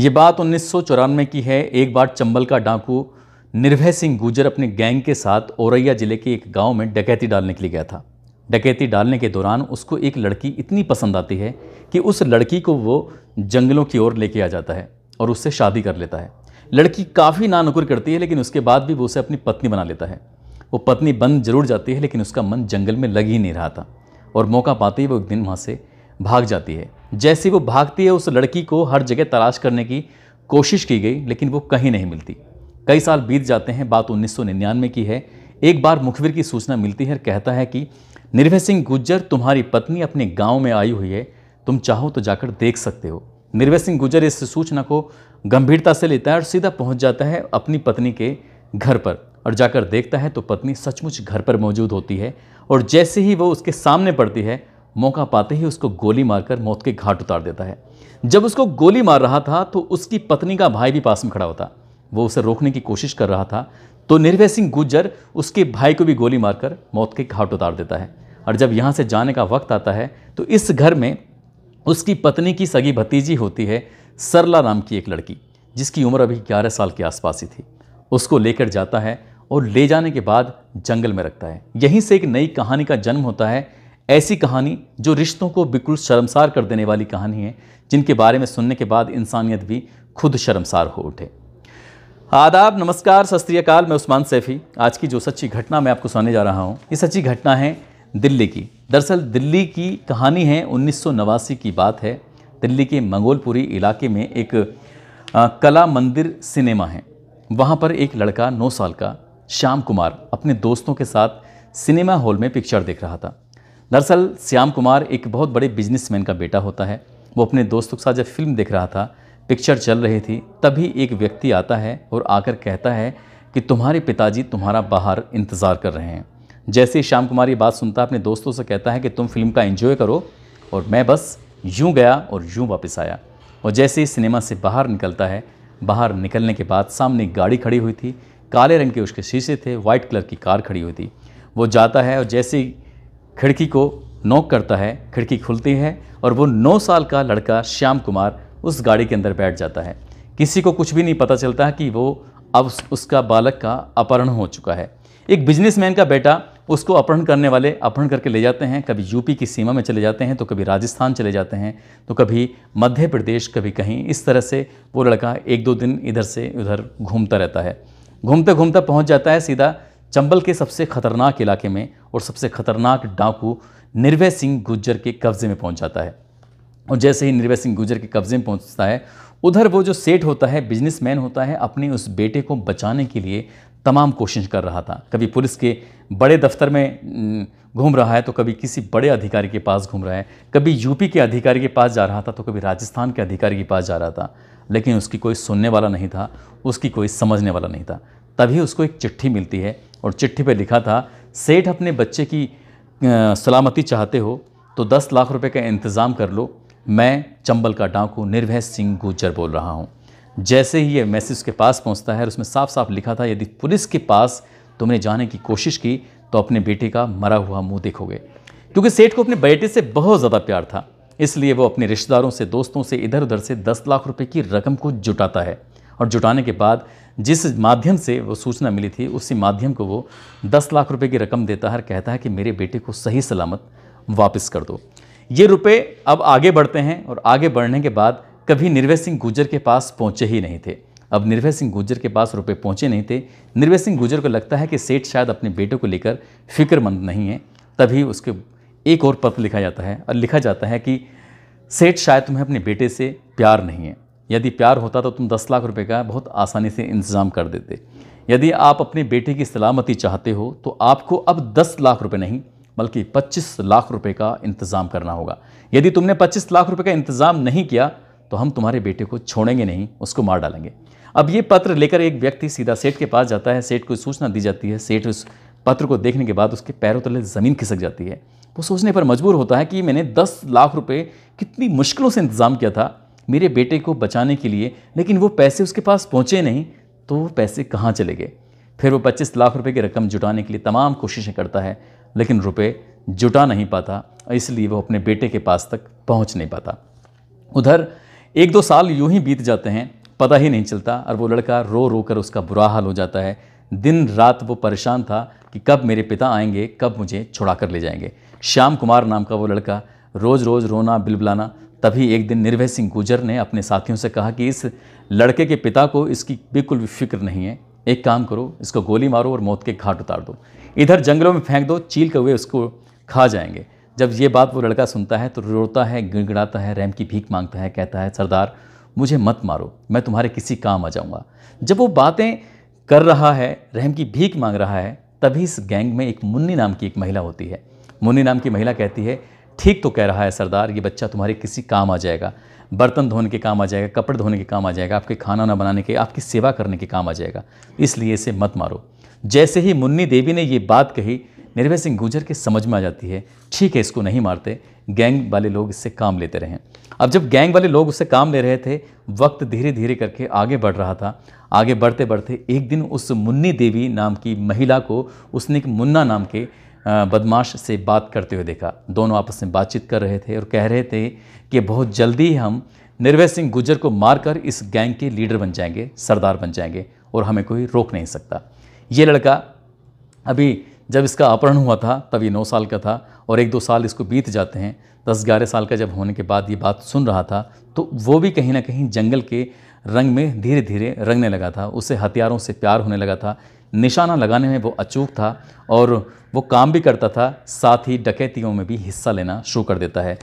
ये बात उन्नीस की है एक बार चंबल का डाकू निर्भय सिंह गुजर अपने गैंग के साथ औरैया जिले के एक गांव में डकैती डालने के लिए गया था डकैती डालने के दौरान उसको एक लड़की इतनी पसंद आती है कि उस लड़की को वो जंगलों की ओर लेके आ जाता है और उससे शादी कर लेता है लड़की काफ़ी नानुकुर करती है लेकिन उसके बाद भी वो उसे अपनी पत्नी बना लेता है वो पत्नी बन जरूर जाती है लेकिन उसका मन जंगल में लग ही नहीं रहा था और मौका पाते ही वो एक दिन वहाँ से भाग जाती है जैसे वो भागती है उस लड़की को हर जगह तलाश करने की कोशिश की गई लेकिन वो कहीं नहीं मिलती कई साल बीत जाते हैं बात उन्नीस की है एक बार मुखबिर की सूचना मिलती है कहता है कि निर्भय सिंह गुज्जर तुम्हारी पत्नी अपने गांव में आई हुई है तुम चाहो तो जाकर देख सकते हो निर्भय सिंह गुज्जर इस सूचना को गंभीरता से लेता है और सीधा पहुंच जाता है अपनी पत्नी के घर पर और जाकर देखता है तो पत्नी सचमुच घर पर मौजूद होती है और जैसे ही वो उसके सामने पड़ती है मौका पाते ही उसको गोली मारकर मौत के घाट उतार देता है जब उसको गोली मार रहा था तो उसकी पत्नी का भाई भी पास में खड़ा होता वो उसे रोकने की कोशिश कर रहा था तो निर्भय सिंह गुज्जर उसके भाई को भी गोली मारकर मौत के घाट उतार देता है और जब यहाँ से जाने का वक्त आता है तो इस घर में उसकी पत्नी की सगी भतीजी होती है सरला नाम की एक लड़की जिसकी उम्र अभी ग्यारह साल के आसपास ही थी उसको लेकर जाता है और ले जाने के बाद जंगल में रखता है यहीं से एक नई कहानी का जन्म होता है ऐसी कहानी जो रिश्तों को बिल्कुल शर्मसार कर देने वाली कहानी है जिनके बारे में सुनने के बाद इंसानियत भी खुद शर्मसार हो उठे आदाब नमस्कार सस्त्रीकाल मैं उस्मान सैफ़ी आज की जो सच्ची घटना मैं आपको सुनाने जा रहा हूँ ये सच्ची घटना है दिल्ली की दरअसल दिल्ली की कहानी है उन्नीस की बात है दिल्ली के मंगोलपुरी इलाके में एक आ, कला मंदिर सिनेमा है वहाँ पर एक लड़का नौ साल का श्याम कुमार अपने दोस्तों के साथ सिनेमा हॉल में पिक्चर देख रहा था दरअसल श्याम कुमार एक बहुत बड़े बिजनेसमैन का बेटा होता है वो अपने दोस्तों के साथ जब फिल्म देख रहा था पिक्चर चल रही थी तभी एक व्यक्ति आता है और आकर कहता है कि तुम्हारे पिताजी तुम्हारा बाहर इंतज़ार कर रहे हैं जैसे ही श्याम कुमार ये बात सुनता है अपने दोस्तों से कहता है कि तुम फिल्म का एंजॉय करो और मैं बस यूँ गया और यूँ वापस आया और जैसे ही सिनेमा से बाहर निकलता है बाहर निकलने के बाद सामने गाड़ी खड़ी हुई थी काले रंग के उसके शीशे थे वाइट कलर की कार खड़ी हुई थी वो जाता है और जैसे ही खिड़की को नोक करता है खिड़की खुलती है और वो नौ साल का लड़का श्याम कुमार उस गाड़ी के अंदर बैठ जाता है किसी को कुछ भी नहीं पता चलता कि वो अब उसका बालक का अपहरण हो चुका है एक बिजनेसमैन का बेटा उसको अपहरण करने वाले अपहरण करके ले जाते हैं कभी यूपी की सीमा में चले जाते हैं तो कभी राजस्थान चले जाते हैं तो कभी मध्य प्रदेश कभी कहीं इस तरह से वो लड़का एक दो दिन इधर से उधर घूमता रहता है घूमते घूमते पहुंच जाता है सीधा चंबल के सबसे खतरनाक इलाके में और सबसे खतरनाक डाकू निर्वय सिंह गुज्जर के कब्जे में पहुंच जाता है और जैसे ही निर्वय सिंह गुज्जर के कब्जे में पहुंचता है उधर वो जो सेठ होता है बिजनेसमैन होता है अपने उस बेटे को बचाने के लिए तमाम कोशिश कर रहा था कभी पुलिस के बड़े दफ्तर में घूम रहा है तो कभी किसी बड़े अधिकारी के पास घूम रहा है कभी यूपी के अधिकारी के पास जा रहा था तो कभी राजस्थान के अधिकारी के पास जा रहा था लेकिन उसकी कोई सुनने वाला नहीं था उसकी कोई समझने वाला नहीं था तभी उसको एक चिट्ठी मिलती है और चिट्ठी पर लिखा था सेठ अपने बच्चे की सलामती चाहते हो तो दस लाख रुपए का इंतज़ाम कर लो मैं चंबल का डाकू निर्भय सिंह गुजर बोल रहा हूँ जैसे ही ये मैसेज उसके पास पहुँचता है और उसमें साफ साफ लिखा था यदि पुलिस के पास तुमने जाने की कोशिश की तो अपने बेटे का मरा हुआ मुंह देखोगे क्योंकि सेठ को अपने बेटे से बहुत ज़्यादा प्यार था इसलिए वो अपने रिश्तेदारों से दोस्तों से इधर उधर से दस लाख रुपए की रकम को जुटाता है और जुटाने के बाद जिस माध्यम से वो सूचना मिली थी उसी माध्यम को वो दस लाख रुपए की रकम देता है और कहता है कि मेरे बेटे को सही सलामत वापस कर दो ये रुपए अब आगे बढ़ते हैं और आगे बढ़ने के बाद कभी निर्वय सिंह गुजर के पास पहुँचे ही नहीं थे अब निर्भय सिंह गुजर के पास रुपए पहुंचे नहीं थे निर्वय सिंह गुजर को लगता है कि सेठ शायद अपने बेटे को लेकर फिक्रमंद नहीं है तभी उसके एक और पत्र लिखा जाता है और लिखा जाता है कि सेठ शायद तुम्हें अपने बेटे से प्यार नहीं है यदि प्यार होता तो तुम दस लाख रुपए का बहुत आसानी से इंतज़ाम कर देते यदि आप अपने बेटे की सलामती चाहते हो तो आपको अब दस लाख रुपए नहीं बल्कि पच्चीस लाख रुपए का इंतज़ाम करना होगा यदि तुमने पच्चीस लाख रुपए का इंतज़ाम नहीं किया तो हम तुम्हारे बेटे को छोड़ेंगे नहीं उसको मार डालेंगे अब ये पत्र लेकर एक व्यक्ति सीधा सेठ के पास जाता है सेठ को सूचना दी जाती है सेठ उस पत्र को देखने के बाद उसके पैरों तले ज़मीन खिसक जाती है वो सोचने पर मजबूर होता है कि मैंने दस लाख रुपये कितनी मुश्किलों से इंतज़ाम किया था मेरे बेटे को बचाने के लिए लेकिन वो पैसे उसके पास पहुँचे नहीं तो वो पैसे कहाँ चले गए फिर वो पच्चीस लाख रुपये की रकम जुटाने के लिए तमाम कोशिशें करता है लेकिन रुपये जुटा नहीं पाता इसलिए वो अपने बेटे के पास तक पहुँच नहीं पाता उधर एक दो साल यूँ ही बीत जाते हैं पता ही नहीं चलता और वो लड़का रो रो कर उसका बुरा हाल हो जाता है दिन रात वो परेशान था कि कब मेरे पिता आएंगे कब मुझे छुड़ा कर ले जाएंगे श्याम कुमार नाम का वो लड़का रोज़ रोज़ रोना बिलबलाना तभी एक दिन निर्भय सिंह गुजर ने अपने साथियों से कहा कि इस लड़के के पिता को इसकी बिल्कुल भी फिक्र नहीं है एक काम करो इसको गोली मारो और मौत के घाट उतार दो इधर जंगलों में फेंक दो चील कौए उसको खा जाएंगे जब ये बात वो लड़का सुनता है तो रोता है गिड़गिड़ाता है रैम की भीख मांगता है कहता है सरदार मुझे मत मारो मैं तुम्हारे किसी काम आ जाऊँगा जब वो बातें कर रहा है रहम की भीख मांग रहा है तभी इस गैंग में एक मुन्नी नाम की एक महिला होती है मुन्नी नाम की महिला कहती है ठीक तो कह रहा है सरदार ये बच्चा तुम्हारे किसी काम आ जाएगा बर्तन धोने के काम आ जाएगा कपड़े धोने के काम आ जाएगा आपके खाना ना बनाने के आपकी सेवा करने के काम आ जाएगा इसलिए इसे मत मारो जैसे ही मुन्नी देवी ने ये बात कही निर्भय सिंह गुजर के समझ में आ जाती है ठीक है इसको नहीं मारते गैंग वाले लोग इससे काम लेते रहे अब जब गैंग वाले लोग उससे काम ले रहे थे वक्त धीरे धीरे करके आगे बढ़ रहा था आगे बढ़ते बढ़ते एक दिन उस मुन्नी देवी नाम की महिला को उसने एक मुन्ना नाम के बदमाश से बात करते हुए देखा दोनों आपस में बातचीत कर रहे थे और कह रहे थे कि बहुत जल्दी हम निर्वय सिंह गुजर को मारकर इस गैंग के लीडर बन जाएंगे सरदार बन जाएंगे और हमें कोई रोक नहीं सकता ये लड़का अभी जब इसका अपहरण हुआ था तब ये नौ साल का था और एक दो साल इसको बीत जाते हैं दस ग्यारह साल का जब होने के बाद ये बात सुन रहा था तो वो भी कहीं ना कहीं जंगल के रंग में धीरे धीरे रंगने लगा था उसे हथियारों से प्यार होने लगा था निशाना लगाने में वो अचूक था और वो काम भी करता था साथ ही डकैतियों में भी हिस्सा लेना शुरू कर देता है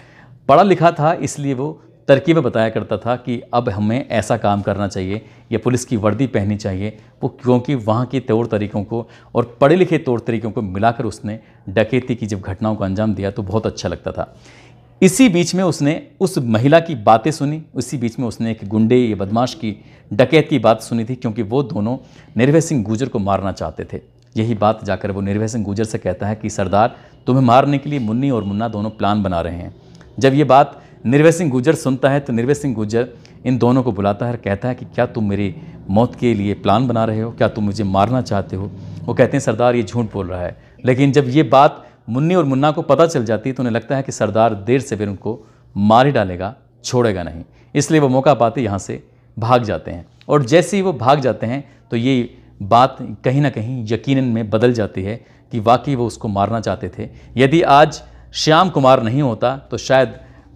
पढ़ा लिखा था इसलिए वो तरकीबें बताया करता था कि अब हमें ऐसा काम करना चाहिए या पुलिस की वर्दी पहननी चाहिए वो क्योंकि वहाँ के तौर तरीक़ों को और पढ़े लिखे तौर तरीक़ों को मिलाकर उसने डकैती की जब घटनाओं को अंजाम दिया तो बहुत अच्छा लगता था इसी बीच में उसने उस महिला की बातें सुनी उसी बीच में उसने एक गुंडे या बदमाश की डकैत की बात सुनी थी क्योंकि वो दोनों निर्भय सिंह गुजर को मारना चाहते थे यही बात जाकर वो निर्भय सिंह गुजर से कहता है कि सरदार तुम्हें मारने के लिए मुन्नी और मुन्ना दोनों प्लान बना रहे हैं जब ये बात निर्भय सिंह गुजर सुनता है तो निर्भय सिंह गुजर इन दोनों को बुलाता है और कहता है कि क्या तुम मेरी मौत के लिए प्लान बना रहे हो क्या तुम मुझे मारना चाहते हो वो कहते हैं सरदार ये झूठ बोल रहा है लेकिन जब ये बात मुन्नी और मुन्ना को पता चल जाती तो उन्हें लगता है कि सरदार देर से फिर उनको मार ही डालेगा छोड़ेगा नहीं इसलिए वो मौका पाते यहाँ से भाग जाते हैं और जैसे ही वो भाग जाते हैं तो ये बात कहीं ना कहीं यकीन में बदल जाती है कि वाकई वो उसको मारना चाहते थे यदि आज श्याम कुमार नहीं होता तो शायद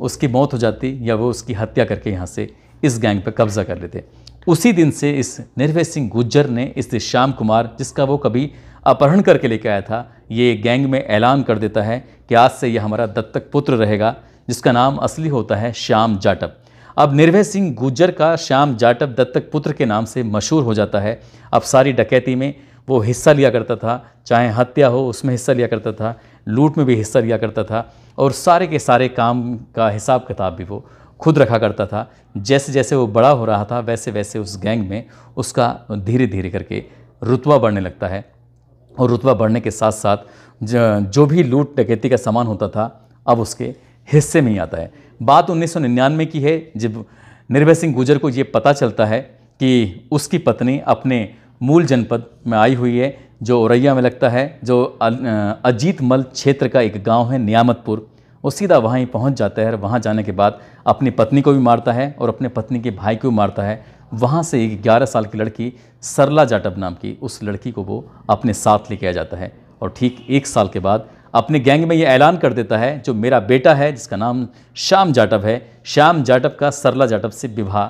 उसकी मौत हो जाती या वो उसकी हत्या करके यहाँ से इस गैंग पर कब्जा कर लेते उसी दिन से इस निर्भय सिंह गुज्जर ने इस श्याम कुमार जिसका वो कभी अपहरण करके लेके आया था ये गैंग में ऐलान कर देता है कि आज से यह हमारा दत्तक पुत्र रहेगा जिसका नाम असली होता है श्याम जाटव अब निर्भय सिंह गुज्जर का श्याम जाटव दत्तक पुत्र के नाम से मशहूर हो जाता है अब सारी डकैती में वो हिस्सा लिया करता था चाहे हत्या हो उसमें हिस्सा लिया करता था लूट में भी हिस्सा लिया करता था और सारे के सारे काम का हिसाब किताब भी वो खुद रखा करता था जैसे जैसे वो बड़ा हो रहा था वैसे वैसे उस गैंग में उसका धीरे धीरे करके रुतबा बढ़ने लगता है और रुतबा बढ़ने के साथ साथ जो भी लूट टकेती का सामान होता था अब उसके हिस्से में ही आता है बात 1999 की है जब निर्भय सिंह गुजर को ये पता चलता है कि उसकी पत्नी अपने मूल जनपद में आई हुई है जो औरैया में लगता है जो अजीत मल क्षेत्र का एक गांव है नियामतपुर वो सीधा वहाँ ही पहुँच जाता है और वहाँ जाने के बाद अपनी पत्नी को भी मारता है और अपने पत्नी के भाई को भी मारता है वहाँ से एक ग्यारह साल की लड़की सरला जाटब नाम की उस लड़की को वो अपने साथ लेके आ जाता है और ठीक एक साल के बाद अपने गैंग में ये ऐलान कर देता है जो मेरा बेटा है जिसका नाम श्याम जाटव है श्याम जाटव का सरला जाटव से विवाह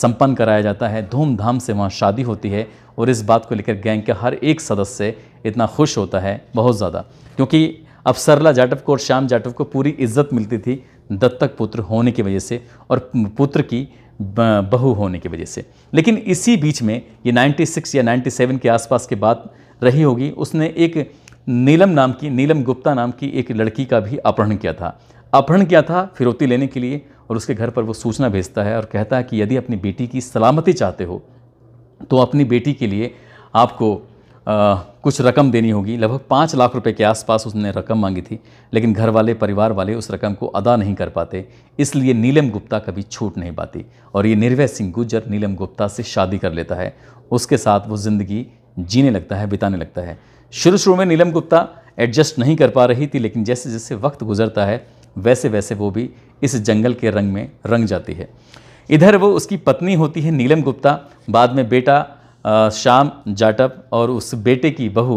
संपन्न कराया जाता है धूमधाम से वहाँ शादी होती है और इस बात को लेकर गैंग का हर एक सदस्य इतना खुश होता है बहुत ज़्यादा क्योंकि अब सरला जाटव को और श्याम जाटव को पूरी इज्जत मिलती थी दत्तक पुत्र होने की वजह से और पुत्र की बहू होने की वजह से लेकिन इसी बीच में ये 96 या 97 के आसपास की बात रही होगी उसने एक नीलम नाम की नीलम गुप्ता नाम की एक लड़की का भी अपहरण किया था अपहरण किया था फिरौती लेने के लिए और उसके घर पर वो सूचना भेजता है और कहता है कि यदि अपनी बेटी की सलामती चाहते हो तो अपनी बेटी के लिए आपको कुछ रकम देनी होगी लगभग पाँच लाख रुपए के आसपास उसने रकम मांगी थी लेकिन घर वाले परिवार वाले उस रकम को अदा नहीं कर पाते इसलिए नीलम गुप्ता कभी छूट नहीं पाती और ये निर्वय सिंह गुजर नीलम गुप्ता से शादी कर लेता है उसके साथ वो ज़िंदगी जीने लगता है बिताने लगता है शुरू शुरू में नीलम गुप्ता एडजस्ट नहीं कर पा रही थी लेकिन जैसे जैसे वक्त गुजरता है वैसे वैसे वो भी इस जंगल के रंग में रंग जाती है इधर वो उसकी पत्नी होती है नीलम गुप्ता बाद में बेटा शाम जाटव और उस बेटे की बहू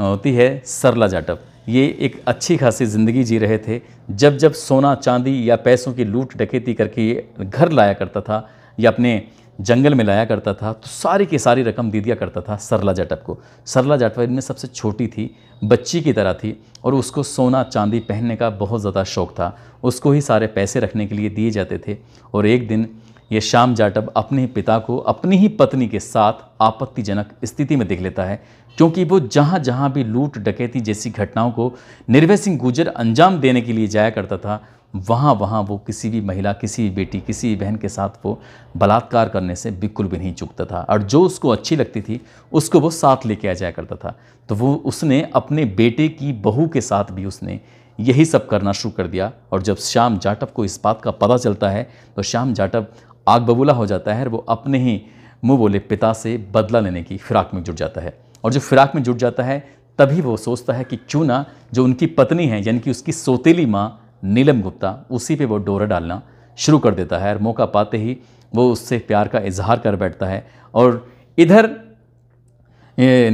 होती है सरला जाटव ये एक अच्छी खासी ज़िंदगी जी रहे थे जब जब सोना चांदी या पैसों की लूट डकैती करके घर लाया करता था या अपने जंगल में लाया करता था तो सारी की सारी रकम दे दिया करता था सरला जाटव को सरला जाटव इनमें सबसे छोटी थी बच्ची की तरह थी और उसको सोना चांदी पहनने का बहुत ज़्यादा शौक़ था उसको ही सारे पैसे रखने के लिए दिए जाते थे और एक दिन ये श्याम जाटव अपने पिता को अपनी ही पत्नी के साथ आपत्तिजनक स्थिति में देख लेता है क्योंकि वो जहाँ जहाँ भी लूट डकैती जैसी घटनाओं को निर्भय सिंह गुजर अंजाम देने के लिए जाया करता था वहाँ वहाँ वो किसी भी महिला किसी भी बेटी किसी भी बहन के साथ वो बलात्कार करने से बिल्कुल भी नहीं चुकता था और जो उसको अच्छी लगती थी उसको वो साथ लेके आ जाया करता था तो वो उसने अपने बेटे की बहू के साथ भी उसने यही सब करना शुरू कर दिया और जब श्याम जाटव को इस बात का पता चलता है तो श्याम जाटव आग बबूला हो जाता है और वो अपने ही मुँह बोले पिता से बदला लेने की फिराक में जुट जाता है और जो फिराक में जुट जाता है तभी वो सोचता है कि क्यों ना जो उनकी पत्नी है यानी कि उसकी सोतेली माँ नीलम गुप्ता उसी पे वो डोरा डालना शुरू कर देता है और मौका पाते ही वो उससे प्यार का इजहार कर बैठता है और इधर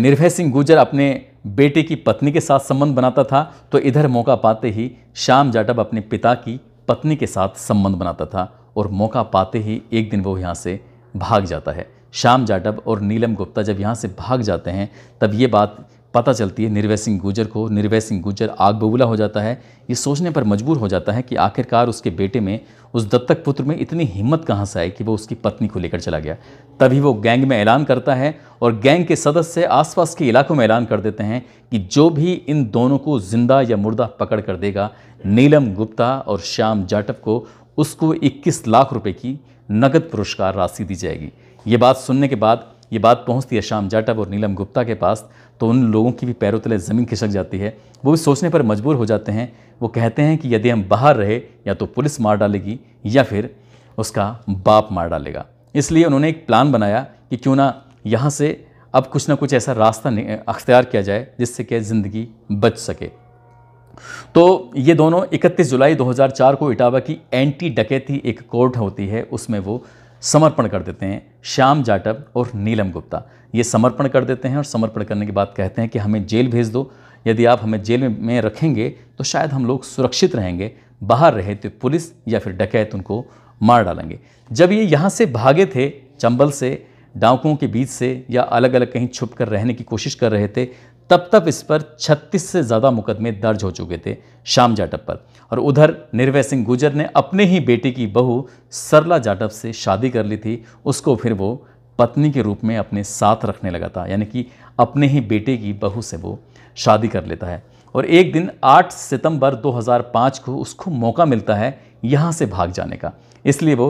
निर्भय सिंह गुजर अपने बेटे की पत्नी के साथ संबंध बनाता था तो इधर मौका पाते ही श्याम जाटव अपने पिता की पत्नी के साथ संबंध बनाता था और मौका पाते ही एक दिन वो यहाँ से भाग जाता है श्याम जाटव और नीलम गुप्ता जब यहाँ से भाग जाते हैं तब ये बात पता चलती है निर्वय सिंह गुजर को निर्वय सिंह गुजर आग बबूला हो जाता है ये सोचने पर मजबूर हो जाता है कि आखिरकार उसके बेटे में उस दत्तक पुत्र में इतनी हिम्मत कहाँ से आई कि वो उसकी पत्नी को लेकर चला गया तभी वो गैंग में ऐलान करता है और गैंग के सदस्य आसपास के इलाकों में ऐलान कर देते हैं कि जो भी इन दोनों को जिंदा या मुर्दा पकड़ कर देगा नीलम गुप्ता और श्याम जाटव को उसको 21 लाख रुपए की नगद पुरस्कार राशि दी जाएगी ये बात सुनने के बाद ये बात पहुंचती है श्याम जाटव और नीलम गुप्ता के पास तो उन लोगों की भी पैरों तले ज़मीन खिसक जाती है वो भी सोचने पर मजबूर हो जाते हैं वो कहते हैं कि यदि हम बाहर रहे या तो पुलिस मार डालेगी या फिर उसका बाप मार डालेगा इसलिए उन्होंने एक प्लान बनाया कि क्यों ना यहाँ से अब कुछ ना कुछ ऐसा रास्ता अख्तियार किया जाए जिससे कि ज़िंदगी बच सके तो ये दोनों 31 जुलाई 2004 को इटावा की एंटी डकैती एक कोर्ट होती है उसमें वो समर्पण कर देते हैं श्याम जाटव और नीलम गुप्ता ये समर्पण कर देते हैं और समर्पण करने के बाद कहते हैं कि हमें जेल भेज दो यदि आप हमें जेल में रखेंगे तो शायद हम लोग सुरक्षित रहेंगे बाहर रहे तो पुलिस या फिर डकैत उनको मार डालेंगे जब ये यहाँ से भागे थे चंबल से डाकुओं के बीच से या अलग अलग कहीं छुप कर रहने की कोशिश कर रहे थे तब तक इस पर 36 से ज़्यादा मुकदमे दर्ज हो चुके थे श्याम जाटव पर और उधर निर्वय सिंह गुजर ने अपने ही बेटे की बहू सरला जाटव से शादी कर ली थी उसको फिर वो पत्नी के रूप में अपने साथ रखने लगा था यानी कि अपने ही बेटे की बहू से वो शादी कर लेता है और एक दिन 8 सितंबर 2005 को उसको मौका मिलता है यहाँ से भाग जाने का इसलिए वो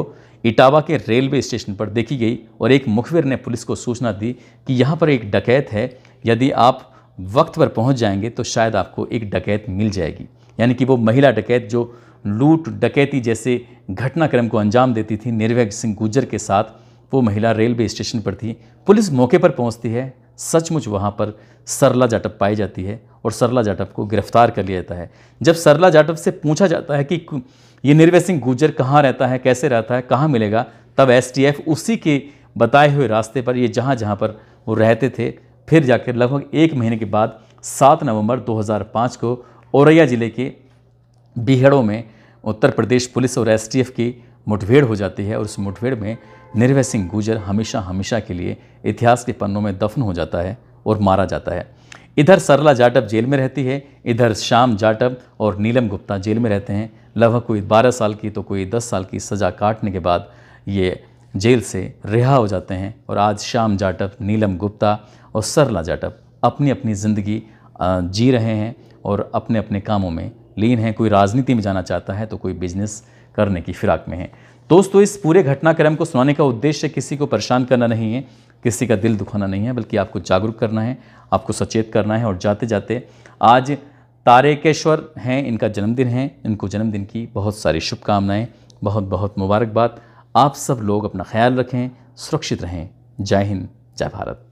इटावा के रेलवे स्टेशन पर देखी गई और एक मुखबिर ने पुलिस को सूचना दी कि यहाँ पर एक डकैत है यदि आप वक्त पर पहुंच जाएंगे तो शायद आपको एक डकैत मिल जाएगी यानी कि वो महिला डकैत जो लूट डकैती जैसे घटनाक्रम को अंजाम देती थी निर्भय सिंह गुजर के साथ वो महिला रेलवे स्टेशन पर थी पुलिस मौके पर पहुंचती है सचमुच वहाँ पर सरला जाटव पाई जाती है और सरला जाटव को गिरफ्तार कर लिया जाता है जब सरला जाटव से पूछा जाता है कि ये निर्भय सिंह गुजर कहाँ रहता है कैसे रहता है कहाँ मिलेगा तब एस उसी के बताए हुए रास्ते पर ये जहाँ जहाँ पर वो रहते थे फिर जाकर लगभग एक महीने के बाद सात नवंबर 2005 को औरैया जिले के बिहड़ों में उत्तर प्रदेश पुलिस और एस की मुठभेड़ हो जाती है और उस मुठभेड़ में निर्भय सिंह गुजर हमेशा हमेशा के लिए इतिहास के पन्नों में दफन हो जाता है और मारा जाता है इधर सरला जाटव जेल में रहती है इधर श्याम जाटव और नीलम गुप्ता जेल में रहते हैं लगभग कोई 12 साल की तो कोई 10 साल की सज़ा काटने के बाद ये जेल से रिहा हो जाते हैं और आज श्याम जाटव नीलम गुप्ता और सरला जाटव अपनी अपनी ज़िंदगी जी रहे हैं और अपने अपने कामों में लीन हैं कोई राजनीति में जाना चाहता है तो कोई बिजनेस करने की फिराक में है दोस्तों इस पूरे घटनाक्रम को सुनाने का उद्देश्य किसी को परेशान करना नहीं है किसी का दिल दुखाना नहीं है बल्कि आपको जागरूक करना है आपको सचेत करना है और जाते जाते आज तारेकेश्वर हैं इनका जन्मदिन है इनको जन्मदिन की बहुत सारी शुभकामनाएँ बहुत बहुत मुबारकबाद आप सब लोग अपना ख्याल रखें सुरक्षित रहें जय हिंद जय भारत